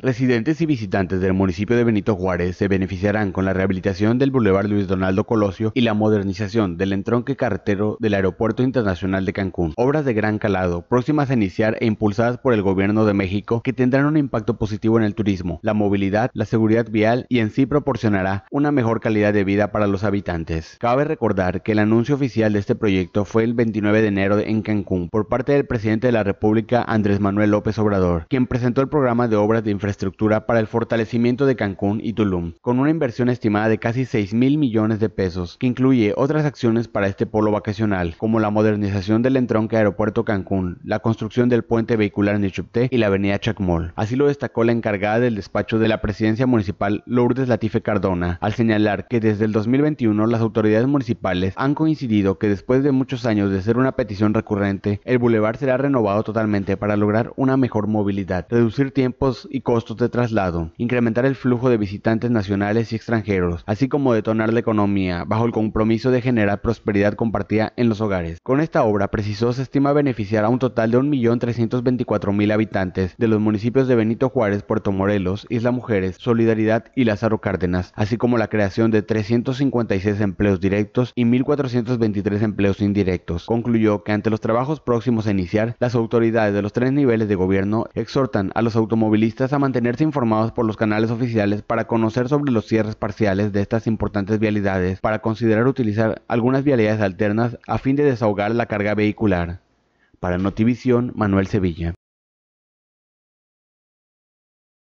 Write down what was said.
Residentes y visitantes del municipio de Benito Juárez se beneficiarán con la rehabilitación del Boulevard Luis Donaldo Colosio y la modernización del entronque carretero del Aeropuerto Internacional de Cancún. Obras de gran calado, próximas a iniciar e impulsadas por el Gobierno de México, que tendrán un impacto positivo en el turismo, la movilidad, la seguridad vial y en sí proporcionará una mejor calidad de vida para los habitantes. Cabe recordar que el anuncio oficial de este proyecto fue el 29 de enero en Cancún por parte del presidente de la República Andrés Manuel López Obrador, quien presentó el programa de obras de infraestructura infraestructura para el fortalecimiento de Cancún y Tulum, con una inversión estimada de casi 6 mil millones de pesos, que incluye otras acciones para este polo vacacional, como la modernización del entronque Aeropuerto Cancún, la construcción del puente vehicular en Nichupté y la avenida Chacmol. Así lo destacó la encargada del despacho de la presidencia municipal Lourdes Latife Cardona, al señalar que desde el 2021 las autoridades municipales han coincidido que después de muchos años de ser una petición recurrente, el bulevar será renovado totalmente para lograr una mejor movilidad, reducir tiempos y costos de traslado, incrementar el flujo de visitantes nacionales y extranjeros, así como detonar la economía, bajo el compromiso de generar prosperidad compartida en los hogares. Con esta obra, precisó, se estima beneficiar a un total de 1.324.000 habitantes de los municipios de Benito Juárez, Puerto Morelos, Isla Mujeres, Solidaridad y Lázaro Cárdenas, así como la creación de 356 empleos directos y 1.423 empleos indirectos. Concluyó que ante los trabajos próximos a iniciar, las autoridades de los tres niveles de gobierno exhortan a los automovilistas a mantener mantenerse informados por los canales oficiales para conocer sobre los cierres parciales de estas importantes vialidades, para considerar utilizar algunas vialidades alternas a fin de desahogar la carga vehicular. Para Notivisión, Manuel Sevilla.